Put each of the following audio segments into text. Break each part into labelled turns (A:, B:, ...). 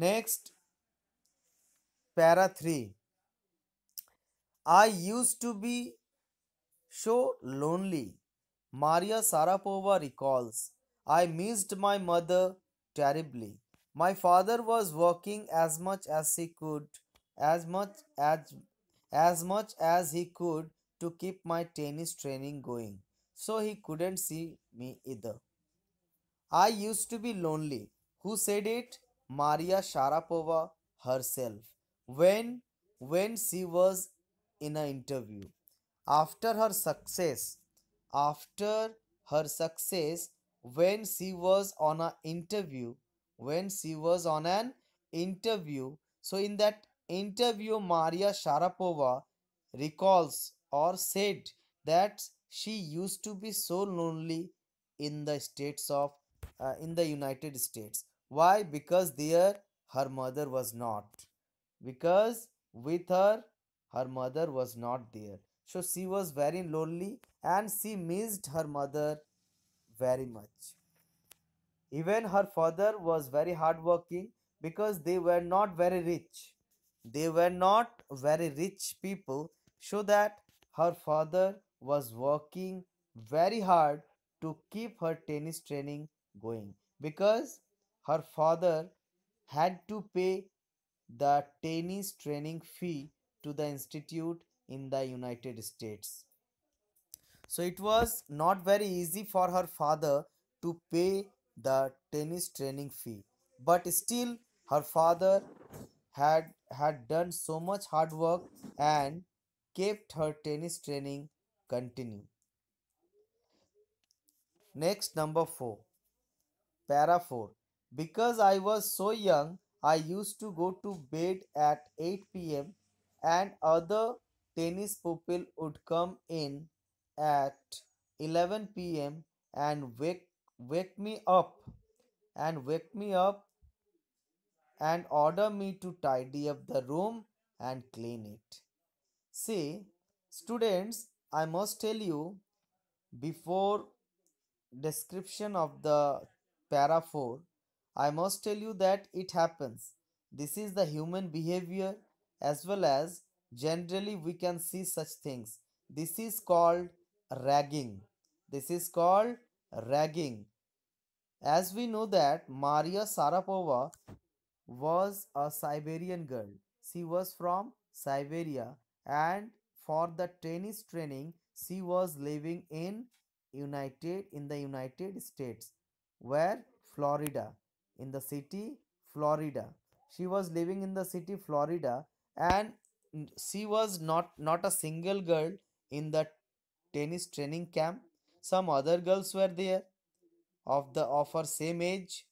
A: Next, para 3. I used to be so lonely. Maria Sarapova recalls. I missed my mother terribly. My father was working as much as he could, as much as as much as he could to keep my tennis training going. So he couldn't see me either. I used to be lonely. Who said it? Maria Sharapova herself when when she was in an interview after her success after her success when she was on an interview when she was on an interview so in that interview Maria Sharapova recalls or said that she used to be so lonely in the states of uh, in the United States why? Because there her mother was not. Because with her, her mother was not there. So she was very lonely and she missed her mother very much. Even her father was very hardworking because they were not very rich. They were not very rich people, so that her father was working very hard to keep her tennis training going because her father had to pay the tennis training fee to the institute in the United States. So it was not very easy for her father to pay the tennis training fee, but still her father had had done so much hard work and kept her tennis training continue. Next number 4 para 4 because I was so young, I used to go to bed at 8 pm and other tennis pupil would come in at 11 pm and wake wake me up and wake me up and order me to tidy up the room and clean it see students i must tell you before description of the para 4 I must tell you that it happens. This is the human behavior as well as generally we can see such things. This is called ragging. This is called ragging. As we know that Maria Sarapova was a Siberian girl. She was from Siberia and for the tennis training she was living in United in the United States where Florida in the city Florida. She was living in the city Florida and she was not not a single girl in the tennis training camp. Some other girls were there of the of her same age.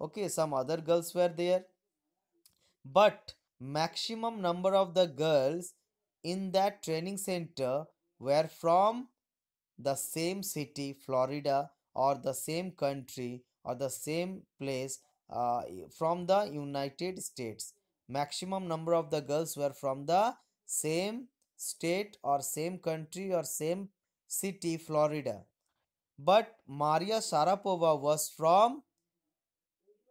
A: Okay, some other girls were there. But maximum number of the girls in that training center were from the same city Florida or the same country or the same place uh, from the United States. Maximum number of the girls were from the same state or same country or same city, Florida. But Maria Sharapova was from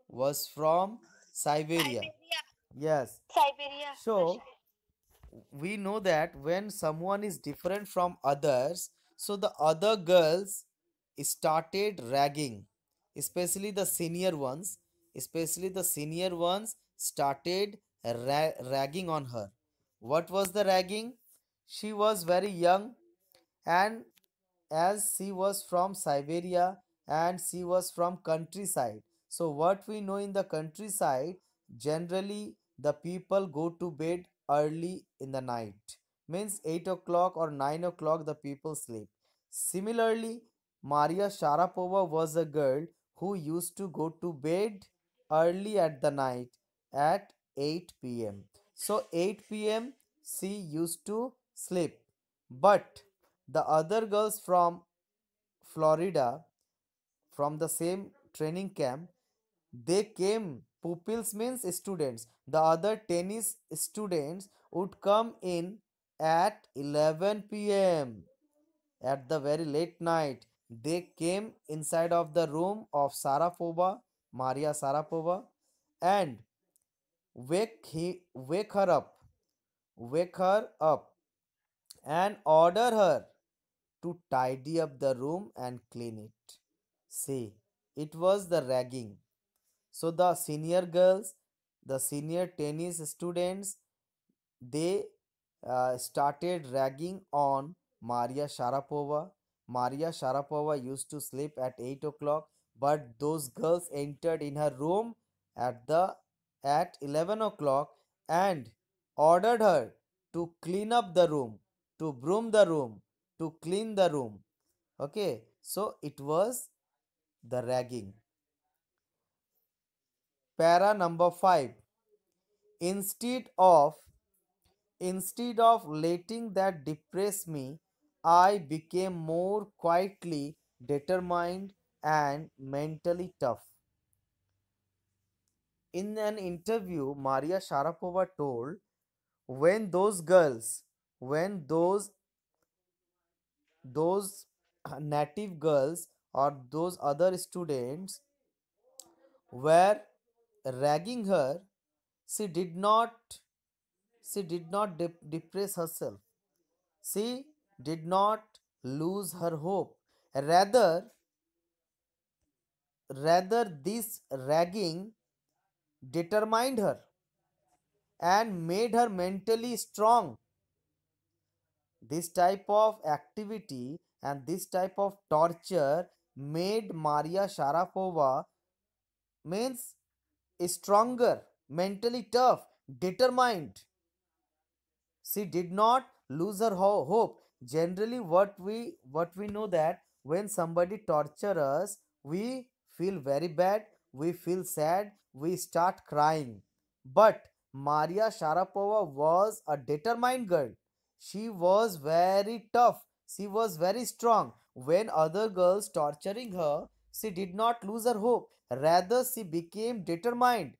A: was from Siberia. Siberia. Yes. Siberia. So we know that when someone is different from others, so the other girls started ragging especially the senior ones especially the senior ones started ra ragging on her what was the ragging she was very young and as she was from siberia and she was from countryside so what we know in the countryside generally the people go to bed early in the night means 8 o'clock or 9 o'clock the people sleep similarly maria sharapova was a girl who used to go to bed early at the night at 8 pm. So 8 pm she used to sleep. But the other girls from Florida from the same training camp they came pupils means students the other tennis students would come in at 11 pm at the very late night they came inside of the room of Sarapova, Maria Sarapova, and wake, he, wake her up, wake her up, and order her to tidy up the room and clean it. Say, it was the ragging. So the senior girls, the senior tennis students, they uh, started ragging on Maria Sharapova Maria Sharapova used to sleep at 8 o'clock, but those girls entered in her room at the at 11 o'clock and ordered her to clean up the room, to broom the room, to clean the room. Okay, so it was the ragging. Para number 5. Instead of instead of letting that depress me, I became more quietly determined and mentally tough. In an interview, Maria Sharapova told, When those girls, when those those native girls or those other students were ragging her she did not she did not depress herself See." did not lose her hope. Rather, rather this ragging determined her and made her mentally strong. This type of activity and this type of torture made Maria Sharapova means stronger, mentally tough, determined. She did not lose her hope generally what we what we know that when somebody torture us we feel very bad we feel sad we start crying but maria sharapova was a determined girl she was very tough she was very strong when other girls torturing her she did not lose her hope rather she became determined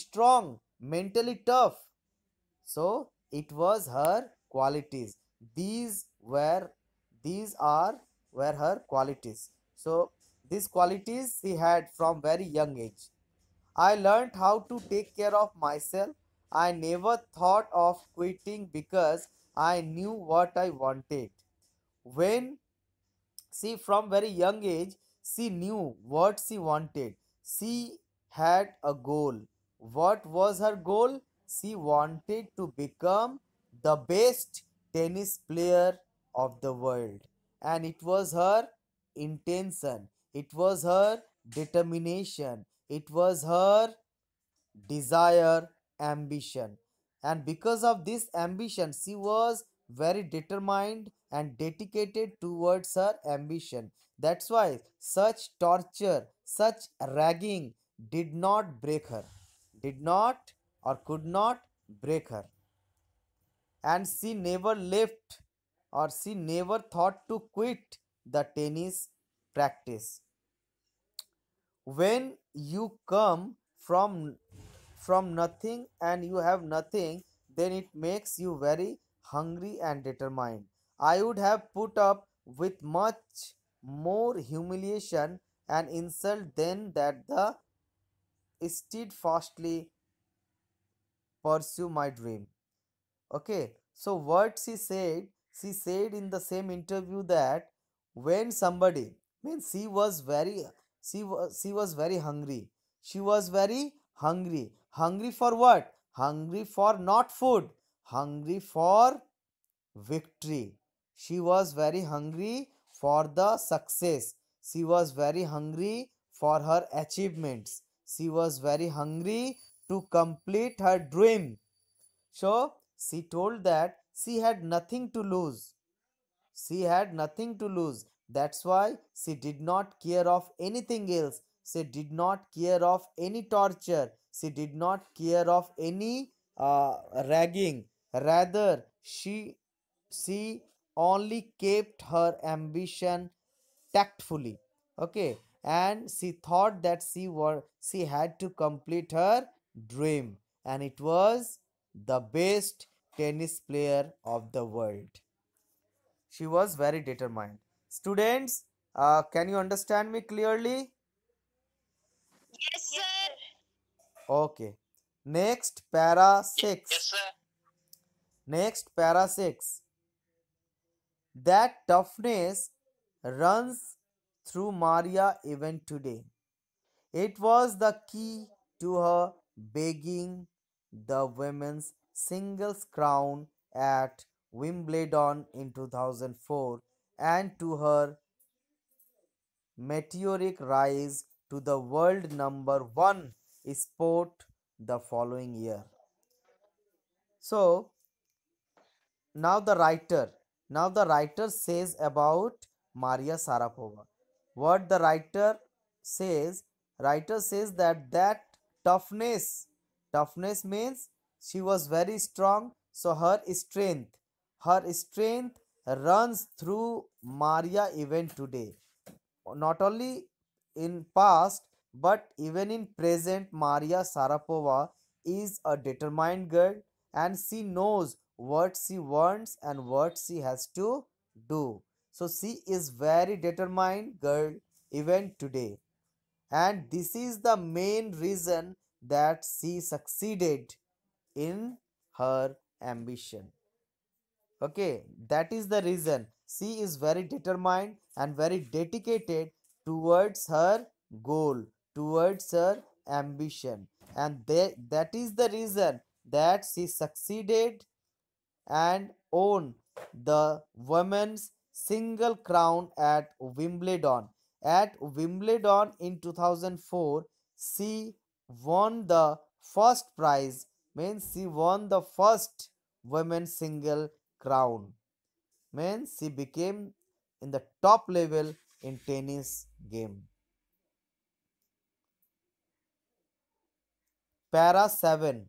A: strong mentally tough so it was her qualities these where these are were her qualities so these qualities she had from very young age i learned how to take care of myself i never thought of quitting because i knew what i wanted when she from very young age she knew what she wanted she had a goal what was her goal she wanted to become the best tennis player of the world. And it was her intention, it was her determination, it was her desire, ambition. And because of this ambition, she was very determined and dedicated towards her ambition. That's why such torture, such ragging did not break her, did not or could not break her. And she never left or she never thought to quit the tennis practice. When you come from from nothing and you have nothing, then it makes you very hungry and determined. I would have put up with much more humiliation and insult than that the steadfastly pursue my dream. Okay, so what she said she said in the same interview that when somebody means she was very she was she was very hungry she was very hungry hungry for what hungry for not food hungry for victory she was very hungry for the success she was very hungry for her achievements she was very hungry to complete her dream so she told that she had nothing to lose. She had nothing to lose. That's why she did not care of anything else. She did not care of any torture. She did not care of any uh, ragging. Rather, she, she only kept her ambition tactfully. Okay. And she thought that she, were, she had to complete her dream. And it was the best tennis player of the world. She was very determined. Students, uh, can you understand me clearly? Yes, sir. Okay. Next, para 6. Yes, sir. Next, para 6. That toughness runs through Maria even today. It was the key to her begging the women's singles crown at Wimbledon in 2004 and to her meteoric rise to the world number 1 sport the following year so now the writer now the writer says about maria sarapova what the writer says writer says that that toughness toughness means she was very strong, so her strength, her strength runs through Maria even today. Not only in past, but even in present, Maria Sarapova is a determined girl and she knows what she wants and what she has to do. So she is very determined girl even today. And this is the main reason that she succeeded in her ambition. Okay, that is the reason. She is very determined and very dedicated towards her goal, towards her ambition. And they, that is the reason that she succeeded and won the women's single crown at Wimbledon. At Wimbledon in 2004, she won the first prize means she won the first women's single crown means she became in the top level in tennis game para 7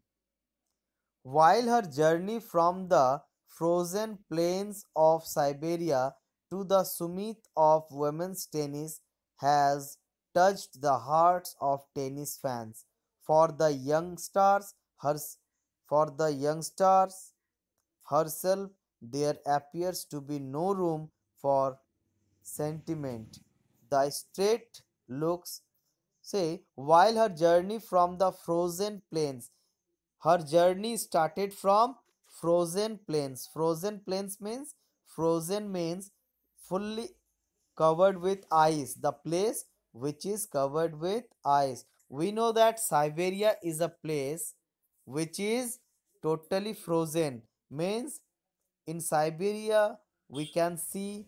A: while her journey from the frozen plains of siberia to the summit of women's tennis has touched the hearts of tennis fans for the young stars for the youngsters herself there appears to be no room for sentiment. The straight looks say while her journey from the frozen plains her journey started from frozen plains frozen plains means frozen means fully covered with ice the place which is covered with ice we know that siberia is a place which is totally frozen means in Siberia we can see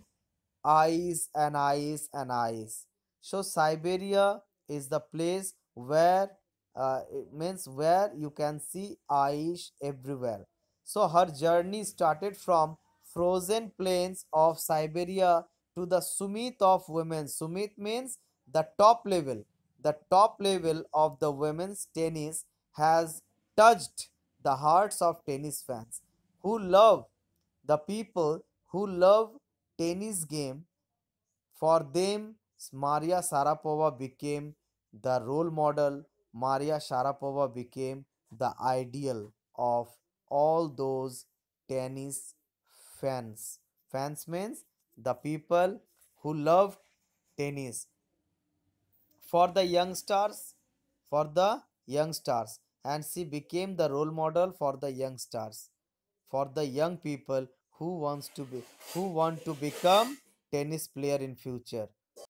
A: ice and ice and ice so Siberia is the place where uh, it means where you can see ice everywhere so her journey started from frozen plains of Siberia to the summit of women summit means the top level the top level of the women's tennis has touched the hearts of tennis fans who love the people who love tennis game. For them, Maria Sharapova became the role model. Maria Sharapova became the ideal of all those tennis fans. Fans means the people who love tennis. For the young stars, for the young stars and she became the role model for the young stars, for the young people who wants to be who want to become tennis player in future